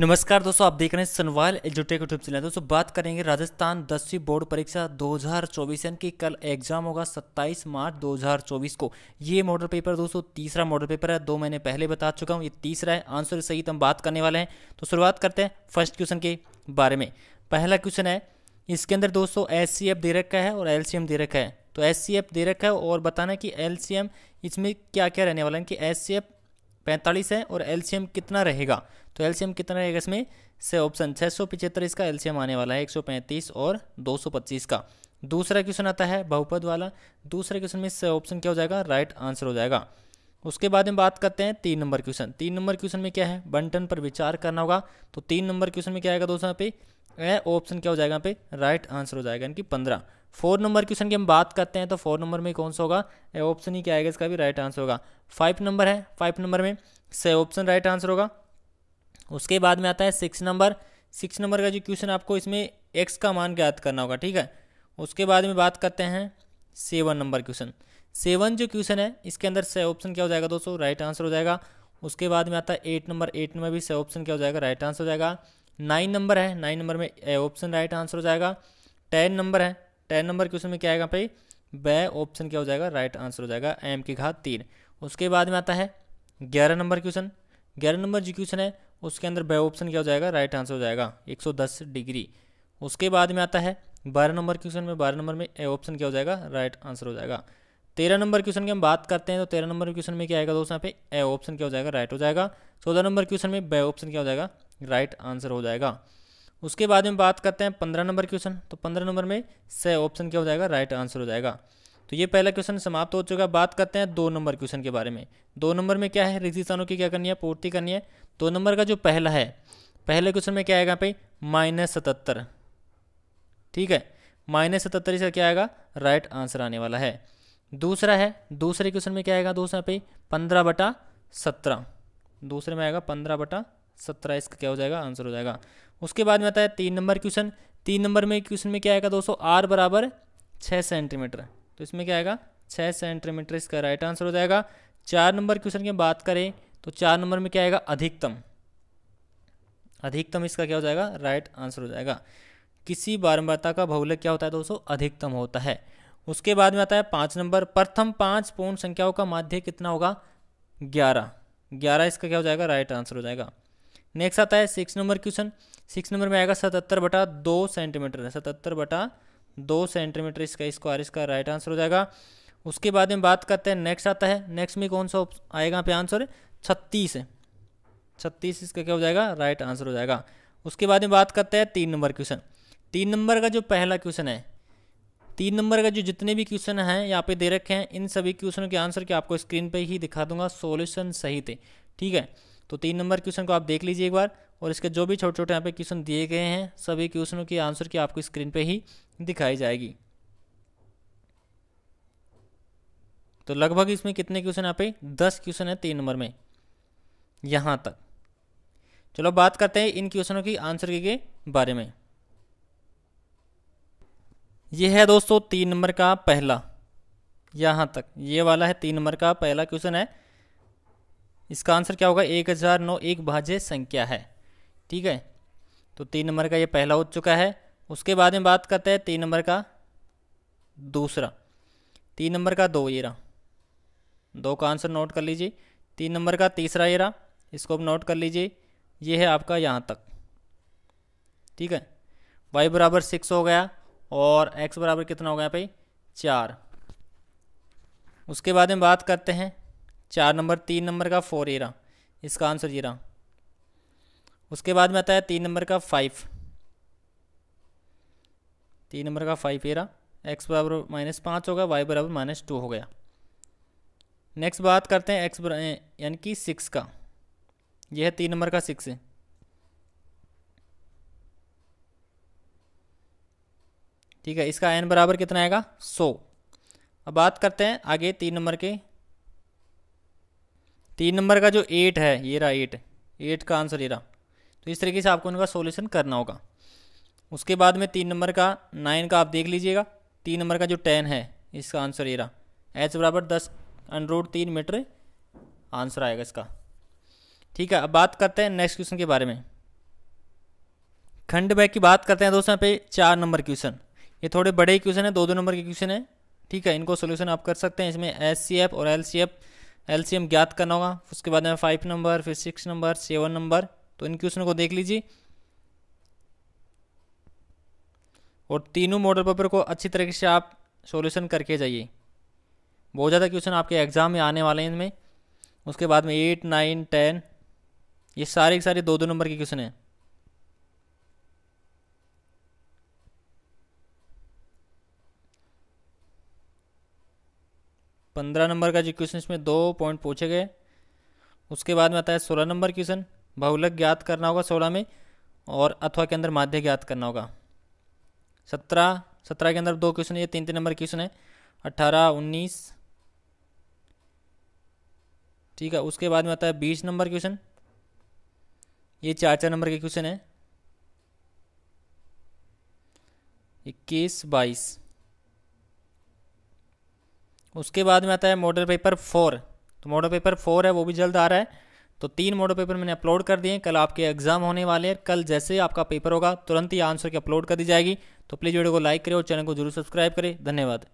नमस्कार दोस्तों आप देख रहे हैं सनवाल एजुटेक यूट्यूब चैनल दोस्तों बात करेंगे राजस्थान दसवीं बोर्ड परीक्षा 2024 की कल एग्जाम होगा 27 मार्च 2024 को ये मॉडल पेपर दोस्तों तीसरा मॉडल पेपर है दो महीने पहले बता चुका हूँ ये तीसरा है आंसर सहित तो हम बात करने वाले हैं तो शुरुआत करते हैं फर्स्ट क्वेश्चन के बारे में पहला क्वेश्चन है इसके अंदर दोस्तों एस दे रखा है और एल दे रखा है तो एस दे रखा है और बताना है कि एल इसमें क्या क्या रहने वाला है कि एस पैंतालीस है और एल्शियम कितना रहेगा तो एल्शियम कितना रहेगा इसमें से ऑप्शन छः सौ पिछहत्तर इसका एल्शियम आने वाला है एक सौ पैंतीस और दो सौ पच्चीस का दूसरा क्वेश्चन आता है बहुपद वाला दूसरे क्वेश्चन में से ऑप्शन क्या हो जाएगा राइट आंसर हो जाएगा उसके बाद में बात करते हैं तीन नंबर क्वेश्चन तीन नंबर क्वेश्चन में क्या है बंटन पर विचार करना होगा तो तीन नंबर क्वेश्चन में क्या आएगा दोस्तों यहाँ पे ए ऑप्शन क्या हो जाएगा यहाँ पे राइट आंसर हो जाएगा इनकी पंद्रह फोर नंबर क्वेश्चन की हम बात करते हैं तो फोर नंबर में कौन सा होगा ए ऑप्शन ही क्या आएगा इसका भी राइट आंसर होगा फाइव नंबर है फाइव नंबर में से ऑप्शन राइट आंसर होगा उसके बाद में आता है सिक्स नंबर सिक्स नंबर का जो क्वेश्चन आपको इसमें एक्स का मान ज्ञात करना होगा ठीक है उसके बाद में बात करते हैं सेवन नंबर क्वेश्चन सेवन जो क्वेश्चन है इसके अंदर से ऑप्शन क्या हो जाएगा दोस्तों राइट आंसर हो जाएगा उसके बाद में आता है एट नंबर एट में भी से ऑप्शन क्या हो जाएगा राइट आंसर हो जाएगा नाइन नंबर है नाइन नंबर में ऑप्शन राइट आंसर हो जाएगा टेन नंबर है टेन नंबर क्वेश्चन में क्या आएगा भाई ब ऑप्शन क्या हो जाएगा राइट आंसर हो जाएगा एम की घात तीन उसके बाद में आता है ग्यारह नंबर क्वेश्चन ग्यारह नंबर जो क्वेश्चन है उसके अंदर बै ऑप्शन क्या हो जाएगा राइट आंसर हो जाएगा दस डिग्री उसके बाद में आता है बारह नंबर क्वेश्चन में बारह नंबर में ए ऑप्शन क्या हो जाएगा राइट आंसर हो जाएगा तेरह नंबर क्वेश्चन की हम बात करते हैं तो तेरह नंबर क्वेश्चन में क्या आएगा दोस्तों यहाँ पे ए ऑप्शन क्या हो जाएगा राइट हो जाएगा चौदह नंबर क्वेश्चन में बे ऑप्शन क्या हो जाएगा राइट आंसर हो जाएगा उसके बाद में बात करते हैं पंद्रह नंबर क्वेश्चन तो पंद्रह नंबर में से ऑप्शन क्या हो जाएगा राइट आंसर हो जाएगा तो ये पहला क्वेश्चन समाप्त हो चुका है बात करते हैं दो नंबर क्वेश्चन के बारे में दो नंबर में क्या है रिजिस्तानों की क्या करनी है पूर्ति करनी है दो नंबर का जो पहला है पहले क्वेश्चन में क्या आएगा भाई माइनस सतहत्तर ठीक है माइनस सतहत्तर इसका क्या आएगा राइट आंसर आने वाला है दूसरा है दूसरे क्वेश्चन में क्या आएगा दोस्तों यहाँ पे पंद्रह बटा सत्रह दूसरे में आएगा पंद्रह बटा सत्रह इसका क्या हो जाएगा आंसर हो जाएगा उसके बाद में आता है तीन नंबर क्वेश्चन तीन नंबर में क्वेश्चन में क्या आएगा दोस्तों आर बराबर छः सेंटीमीटर तो इसमें क्या आएगा छः सेंटीमीटर इसका राइट आंसर हो जाएगा चार नंबर क्वेश्चन की बात करें तो चार नंबर में क्या आएगा अधिकतम अधिकतम इसका क्या हो जाएगा राइट आंसर हो जाएगा किसी बारंबारता का भौगोलिक क्या होता है दोस्तों अधिकतम होता है उसके बाद में आता है पाँच नंबर प्रथम पाँच पूर्ण संख्याओं का माध्य कितना होगा ग्यारह ग्यारह इसका क्या हो जाएगा राइट आंसर हो जाएगा नेक्स्ट आता है six number question six number में आएगा सतहत्तर बटा दो सेंटीमीटर है सतहत्तर बटा दो सेंटीमीटर इसका इसको इसका राइट आंसर हो जाएगा उसके बाद में बात करते हैं नेक्स्ट आता है नेक्स्ट में कौन सा आएगा पे आंसर छत्तीस छत्तीस इसका क्या हो जाएगा राइट आंसर हो जाएगा उसके बाद में बात करते हैं तीन नंबर क्वेश्चन तीन नंबर का जो पहला क्वेश्चन है तीन नंबर का जो जितने भी क्वेश्चन हैं यहाँ पे दे रखे हैं इन सभी क्वेश्चनों के आंसर के आपको स्क्रीन पे ही दिखा दूंगा सॉल्यूशन सही थे ठीक है तो तीन नंबर क्वेश्चन को आप देख लीजिए एक बार और इसके जो भी छोटे छोटे यहाँ पे क्वेश्चन दिए गए हैं सभी क्वेश्चनों के आंसर की आपको स्क्रीन पर ही दिखाई जाएगी तो लगभग इसमें कितने क्वेश्चन यहाँ पे दस क्वेश्चन है तीन नंबर में यहाँ तक चलो बात करते हैं इन क्वेश्चनों की आंसर के बारे में ये है दोस्तों तीन नंबर का पहला यहाँ तक ये वाला है तीन नंबर का पहला क्वेश्चन है इसका आंसर क्या होगा एक हज़ार नौ एक भाज्य संख्या है ठीक है तो तीन नंबर का ये पहला हो चुका है उसके बाद में बात करते हैं तीन नंबर का दूसरा तीन नंबर का दो ये रहा दो का आंसर नोट कर लीजिए तीन नंबर का तीसरा ये रहा इसको भी नोट कर लीजिए ये है आपका यहाँ तक ठीक है वाई बराबर सिक्स हो गया और x बराबर कितना होगा यहाँ पे चार उसके बाद में बात करते हैं चार नंबर तीन नंबर का फोर ये रहा इसका आंसर ये रहा उसके बाद में आता है तीन नंबर का फाइव तीन नंबर का फाइव ये रहा एक्स बराबर माइनस पाँच होगा वाई बराबर माइनस टू हो गया नेक्स्ट बात करते हैं एक्स यानी कि सिक्स का यह है तीन नंबर का सिक्स है ठीक है इसका एन बराबर कितना आएगा सौ अब बात करते हैं आगे तीन नंबर के तीन नंबर का जो एट है ये रहा एट एट का आंसर ये रहा तो इस तरीके से आपको उनका सोल्यूशन करना होगा उसके बाद में तीन नंबर का नाइन का आप देख लीजिएगा तीन नंबर का जो टेन है इसका आंसर ये रहा एच बराबर दस अनरोड तीन मीटर आंसर आएगा इसका ठीक है अब बात करते हैं नेक्स्ट क्वेश्चन के बारे में खंड बैग की बात करते हैं दोस्तों यहाँ पे चार नंबर क्वेश्चन ये थोड़े बड़े ही क्वेश्चन है दो दो नंबर के क्वेश्चन है ठीक है इनको सोल्यूशन आप कर सकते हैं इसमें एस सी एफ और L C F L C M ज्ञात करना होगा उसके बाद में फाइव नंबर फिर सिक्स नंबर सेवन नंबर तो इन क्वेश्चन को देख लीजिए और तीनों मॉडल पेपर को अच्छी तरीके से आप सोल्यूशन करके जाइए बहुत ज़्यादा क्वेश्चन आपके एग्ज़ाम में आने वाले हैं इनमें उसके बाद में एट नाइन टेन ये सारे के सारे दो दो नंबर के क्वेश्चन हैं पंद्रह नंबर का जो क्वेश्चन इसमें दो पॉइंट पूछे गए उसके बाद में आता है सोलह नंबर क्वेश्चन बहुलक ज्ञात करना होगा सोलह में और अथवा के अंदर माध्य ज्ञात करना होगा सत्रह सत्रह के अंदर दो क्वेश्चन ये तीन तीन नंबर क्वेश्चन है अट्ठारह उन्नीस ठीक है उसके बाद में आता है बीस नंबर क्वेश्चन ये चार चार नंबर के क्वेश्चन है इक्कीस बाईस उसके बाद में आता है मॉडल पेपर फोर तो मॉडल पेपर फोर है वो भी जल्द आ रहा है तो तीन मॉडल पेपर मैंने अपलोड कर दिए कल आपके एग्जाम होने वाले हैं कल जैसे आपका पेपर होगा तुरंत ही आंसर की अपलोड कर दी जाएगी तो प्लीज़ वीडियो को लाइक करें और चैनल को जरूर सब्सक्राइब करें धन्यवाद